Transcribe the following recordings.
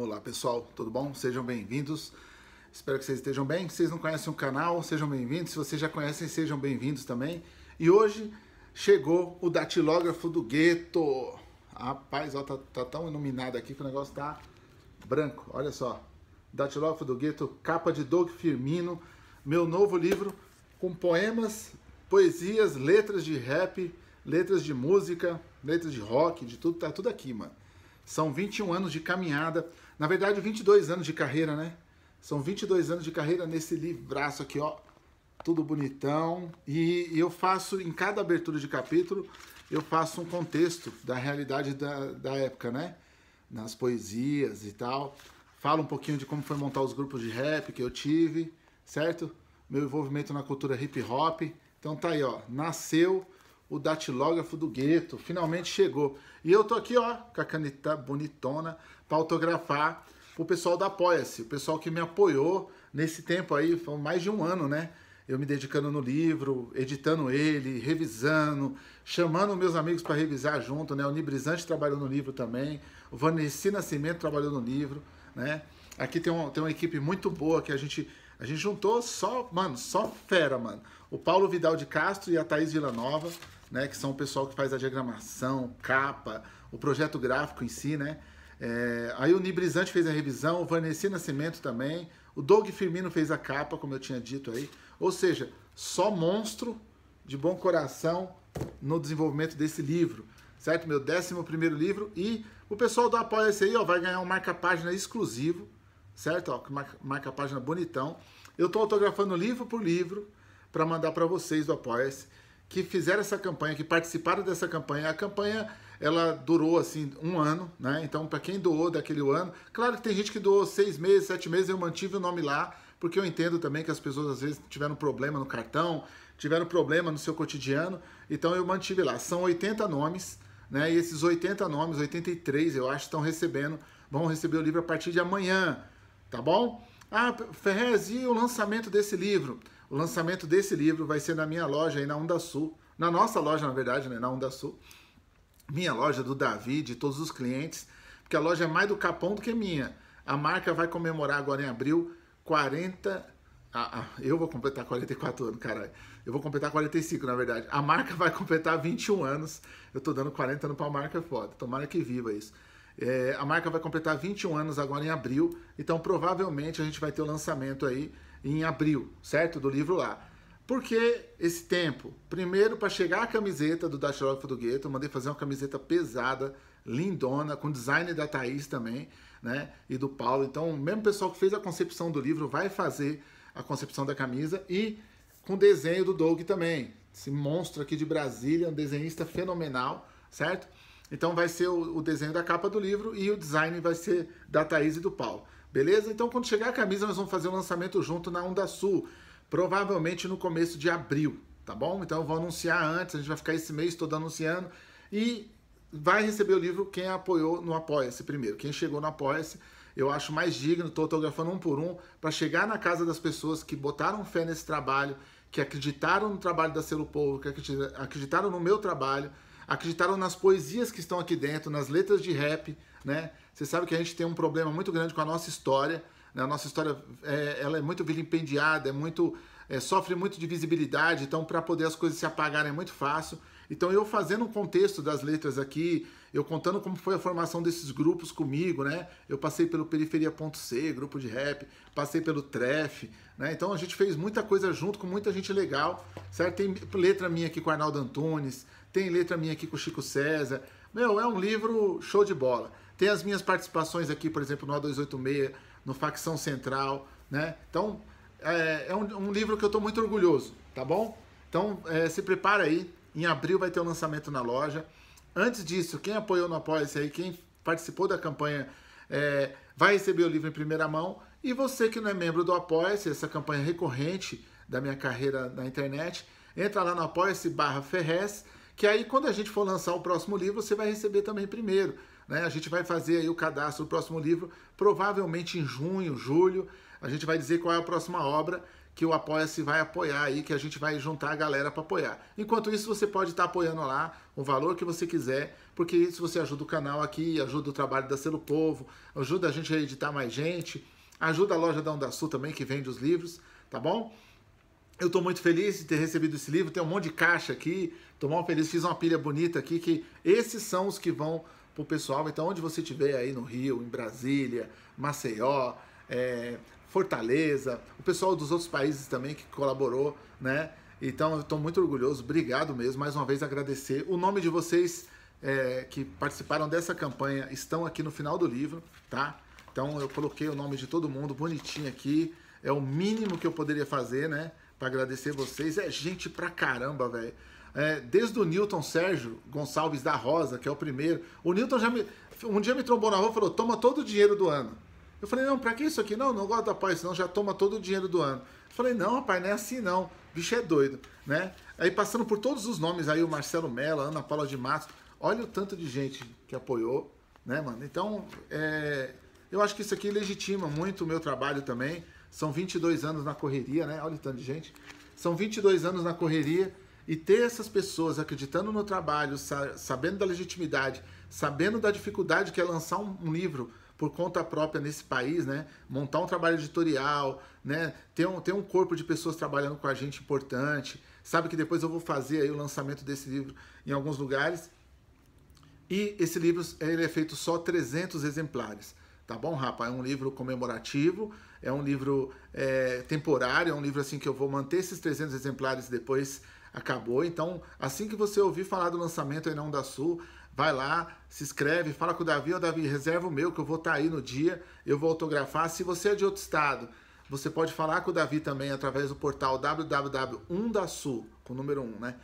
Olá pessoal, tudo bom? Sejam bem-vindos. Espero que vocês estejam bem. Se vocês não conhecem o canal, sejam bem-vindos. Se vocês já conhecem, sejam bem-vindos também. E hoje chegou o datilógrafo do gueto. Rapaz, ó, tá, tá, tão iluminado aqui que o negócio tá branco. Olha só. Datilógrafo do gueto, capa de Doug Firmino, meu novo livro com poemas, poesias, letras de rap, letras de música, letras de rock, de tudo, tá tudo aqui, mano. São 21 anos de caminhada na verdade, 22 anos de carreira, né? São 22 anos de carreira nesse livraço aqui, ó. Tudo bonitão. E, eu faço, em cada abertura de capítulo, eu faço um contexto da realidade da, da época, né? Nas poesias e tal. Falo um pouquinho de como foi montar os grupos de rap que eu tive, certo? Meu envolvimento na cultura hip hop. Então tá aí, ó. Nasceu o datilógrafo do gueto, finalmente chegou. E eu tô aqui, ó, com a caneta bonitona para autografar o pessoal da Apoia-se, o pessoal que me apoiou nesse tempo aí, foi mais de um ano, né? Eu me dedicando no livro, editando ele, revisando, chamando meus amigos para revisar junto, né? O Nibrizante trabalhou no livro também, o Vanessa Nascimento trabalhou no livro, né? Aqui tem, um, tem uma equipe muito boa que a gente a gente juntou só, mano, só fera, mano. O Paulo Vidal de Castro e a Thaís Villanova, né, que são o pessoal que faz a diagramação, capa, o projeto gráfico em si, né? É, aí o Nibrizante fez a revisão, o Vanessa Nascimento também, o Doug Firmino fez a capa, como eu tinha dito aí. Ou seja, só monstro de bom coração no desenvolvimento desse livro, certo? Meu 11 primeiro livro e o pessoal do Apoia-se aí, ó, vai ganhar um marca-página exclusivo, certo? Ó, marca-página bonitão. Eu tô autografando livro por livro para mandar para vocês do Apoia-se que fizeram essa campanha, que participaram dessa campanha. A campanha ela durou assim um ano, né? Então, para quem doou daquele ano, claro que tem gente que doou seis meses, sete meses, eu mantive o nome lá, porque eu entendo também que as pessoas às vezes tiveram problema no cartão, tiveram problema no seu cotidiano, então eu mantive lá. São 80 nomes, né? E esses 80 nomes, 83 eu acho, estão recebendo, vão receber o livro a partir de amanhã, tá bom? Ah, Ferrez, e o lançamento desse livro? O lançamento desse livro vai ser na minha loja aí na Onda Sul, na nossa loja, na verdade, né, na Onda Sul. Minha loja do Davi, de todos os clientes, porque a loja é mais do Capão do que minha. A marca vai comemorar agora em abril 40 ah, ah, eu vou completar 44 anos, caralho. Eu vou completar 45, na verdade. A marca vai completar 21 anos. Eu tô dando 40 anos pra marca, é foda. Tomara que viva isso. É, a marca vai completar 21 anos agora em abril. Então, provavelmente, a gente vai ter o lançamento aí em abril, certo? Do livro lá. Por que esse tempo? Primeiro, para chegar a camiseta do Datilógrafo do Gueto, mandei fazer uma camiseta pesada, lindona, com design da Thaís também, né? E do Paulo. Então, o mesmo pessoal que fez a concepção do livro vai fazer a concepção da camisa e com desenho do Doug também. Esse monstro aqui de Brasília, um desenhista fenomenal, certo? Então vai ser o, o desenho da capa do livro e o design vai ser da Thaís e do Paulo. Beleza? Então, quando chegar a camisa, nós vamos fazer o um lançamento junto na Onda Sul, provavelmente no começo de abril, tá bom? Então, eu vou anunciar antes, a gente vai ficar esse mês todo anunciando e vai receber o livro quem apoiou no Apoia-se primeiro, quem chegou no Apoia-se. Eu acho mais digno, estou autografando um por um, para chegar na casa das pessoas que botaram fé nesse trabalho, que acreditaram no trabalho da Selo Povo, que acreditaram no meu trabalho, acreditaram nas poesias que estão aqui dentro, nas letras de rap, né? Você sabe que a gente tem um problema muito grande com a nossa história, né? A nossa história é, ela é muito vilipendiada, é muito é, sofre muito de visibilidade, então para poder as coisas se apagarem é muito fácil. Então eu fazendo um contexto das letras aqui, eu contando como foi a formação desses grupos comigo, né? Eu passei pelo Periferia.c, grupo de rap, passei pelo Tref, né? Então a gente fez muita coisa junto com muita gente legal, certo? Tem letra minha aqui com Arnaldo Antunes, tem letra minha aqui com Chico César. Meu, é um livro show de bola. Tem as minhas participações aqui, por exemplo, no A286, no Facção Central, né? Então é, é um, um livro que eu estou muito orgulhoso, tá bom? Então é, se prepara aí em abril vai ter o um lançamento na loja. Antes disso, quem apoiou no Apoia-se aí, quem participou da campanha, é, vai receber o livro em primeira mão. E você que não é membro do Apoia-se, essa campanha recorrente da minha carreira na internet, entra lá no apoia-se barra Ferrez, que aí quando a gente for lançar o próximo livro, você vai receber também primeiro. Né? A gente vai fazer aí o cadastro do próximo livro, provavelmente em junho, julho. A gente vai dizer qual é a próxima obra que o Apoia-se vai apoiar aí, que a gente vai juntar a galera para apoiar. Enquanto isso, você pode estar tá apoiando lá o valor que você quiser, porque isso você ajuda o canal aqui, ajuda o trabalho da Selo Povo, ajuda a gente a editar mais gente, ajuda a loja da Onda Sul também, que vende os livros, tá bom? Eu estou muito feliz de ter recebido esse livro, tem um monte de caixa aqui, estou feliz, fiz uma pilha bonita aqui, que esses são os que vão pro pessoal. Então, onde você estiver aí no Rio, em Brasília, Maceió, é, Fortaleza, o pessoal dos outros países também que colaborou, né? Então, estou muito orgulhoso, obrigado mesmo, mais uma vez agradecer. O nome de vocês é, que participaram dessa campanha estão aqui no final do livro, tá? Então, eu coloquei o nome de todo mundo bonitinho aqui, é o mínimo que eu poderia fazer, né? Para agradecer vocês, é gente pra caramba, velho. É, desde o Newton Sérgio Gonçalves da Rosa, que é o primeiro, o Newton já me, um dia me trombou na rua e falou: toma todo o dinheiro do ano. Eu falei, não, pra que isso aqui? Não, não gosto da paz, senão já toma todo o dinheiro do ano. Eu falei, não, rapaz, não é assim não. bicho é doido, né? Aí passando por todos os nomes aí, o Marcelo Mello, Ana Paula de Matos. Olha o tanto de gente que apoiou, né, mano? Então, é, eu acho que isso aqui legitima muito o meu trabalho também. São 22 anos na correria, né? Olha o tanto de gente. São 22 anos na correria e ter essas pessoas acreditando no trabalho, sabendo da legitimidade, sabendo da dificuldade que é lançar um livro por conta própria nesse país, né? Montar um trabalho editorial, né? Ter um, ter um corpo de pessoas trabalhando com a gente importante. Sabe que depois eu vou fazer aí o lançamento desse livro em alguns lugares. E esse livro ele é feito só 300 exemplares, tá bom, rapaz? É um livro comemorativo, é um livro é, temporário, é um livro assim que eu vou manter esses 300 exemplares depois acabou. Então, assim que você ouvir falar do lançamento aí na Onda Sul, Vai lá, se inscreve, fala com o Davi, ô Davi, reserva o meu, que eu vou estar tá aí no dia, eu vou autografar. Se você é de outro estado, você pode falar com o Davi também através do portal www.undasul, com o número 1, né?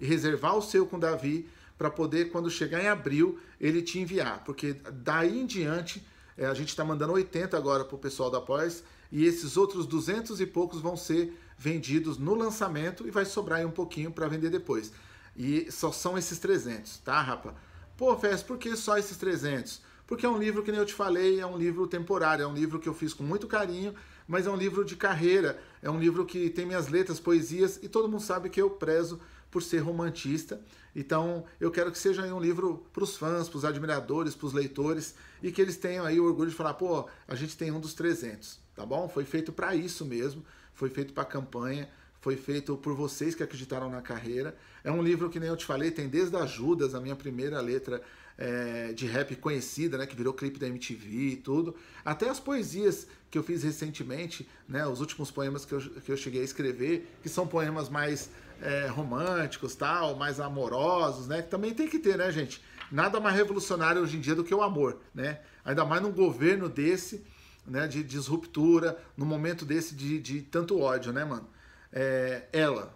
e reservar o seu com o Davi para poder, quando chegar em abril, ele te enviar. Porque daí em diante, eh, a gente está mandando 80 agora para o pessoal da Pós e esses outros 200 e poucos vão ser vendidos no lançamento e vai sobrar aí um pouquinho para vender depois. E só são esses 300, tá, Rapa? Pô, Fez, por que só esses 300? Porque é um livro que nem eu te falei, é um livro temporário, é um livro que eu fiz com muito carinho, mas é um livro de carreira, é um livro que tem minhas letras, poesias, e todo mundo sabe que eu prezo por ser romantista. Então, eu quero que seja um livro para os fãs, para os admiradores, para os leitores, e que eles tenham aí o orgulho de falar, pô, a gente tem um dos 300, tá bom? Foi feito para isso mesmo, foi feito para a campanha, foi feito por vocês que acreditaram na carreira. É um livro que nem eu te falei, tem desde a Judas, a minha primeira letra é, de rap conhecida, né, que virou clipe da MTV e tudo, até as poesias que eu fiz recentemente, né, os últimos poemas que eu, que eu cheguei a escrever, que são poemas mais é, românticos, tal, mais amorosos, né, que também tem que ter, né, gente? Nada mais revolucionário hoje em dia do que o amor, né? Ainda mais num governo desse, né, de disruptura, num momento desse de, de tanto ódio, né, mano? É, ela,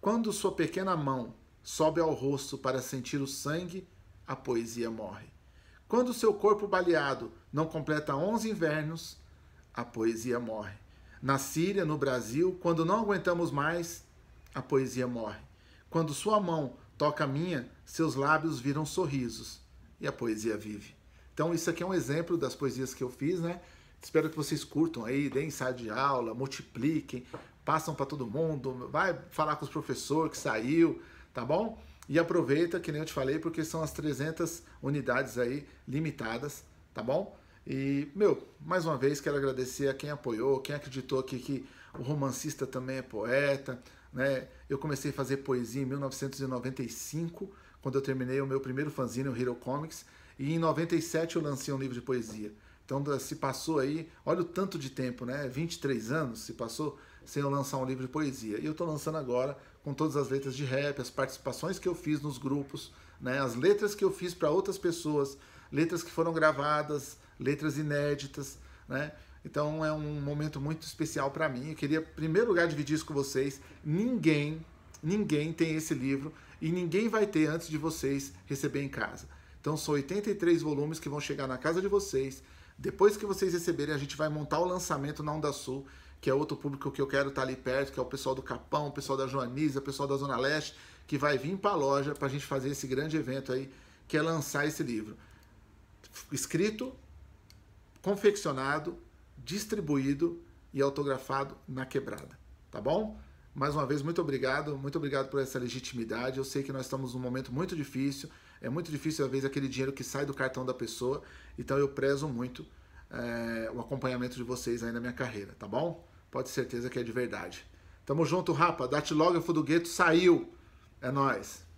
quando sua pequena mão sobe ao rosto para sentir o sangue, a poesia morre. Quando seu corpo baleado não completa 11 invernos, a poesia morre. Na Síria, no Brasil, quando não aguentamos mais, a poesia morre. Quando sua mão toca a minha, seus lábios viram sorrisos e a poesia vive. Então, isso aqui é um exemplo das poesias que eu fiz, né? Espero que vocês curtam aí, deem sala de aula, multipliquem, passam para todo mundo, vai falar com os professores que saiu, tá bom? E aproveita, que nem eu te falei, porque são as 300 unidades aí limitadas, tá bom? E, meu, mais uma vez quero agradecer a quem apoiou, quem acreditou aqui que o romancista também é poeta, né? Eu comecei a fazer poesia em 1995, quando eu terminei o meu primeiro fanzine, o Hero Comics, e em 97 eu lancei um livro de poesia. Então se passou aí, olha o tanto de tempo, né? 23 anos se passou sem eu lançar um livro de poesia. E eu estou lançando agora com todas as letras de rap, as participações que eu fiz nos grupos, né, as letras que eu fiz para outras pessoas, letras que foram gravadas, letras inéditas, né? Então é um momento muito especial para mim. Eu queria, em primeiro lugar, dividir isso com vocês. Ninguém, ninguém tem esse livro e ninguém vai ter antes de vocês receber em casa. Então são 83 volumes que vão chegar na casa de vocês depois que vocês receberem, a gente vai montar o lançamento na Onda Sul, que é outro público que eu quero estar tá ali perto, que é o pessoal do Capão, o pessoal da Joaniza, o pessoal da Zona Leste, que vai vir para a loja para a gente fazer esse grande evento aí, que é lançar esse livro. Escrito, confeccionado, distribuído e autografado na quebrada, tá bom? Mais uma vez, muito obrigado, muito obrigado por essa legitimidade. Eu sei que nós estamos num momento muito difícil, é muito difícil, às vezes, aquele dinheiro que sai do cartão da pessoa, então eu prezo muito é, o acompanhamento de vocês aí na minha carreira, tá bom? Pode ter certeza que é de verdade. Tamo junto, rapa. Datilógrafo do Gueto saiu. É nós.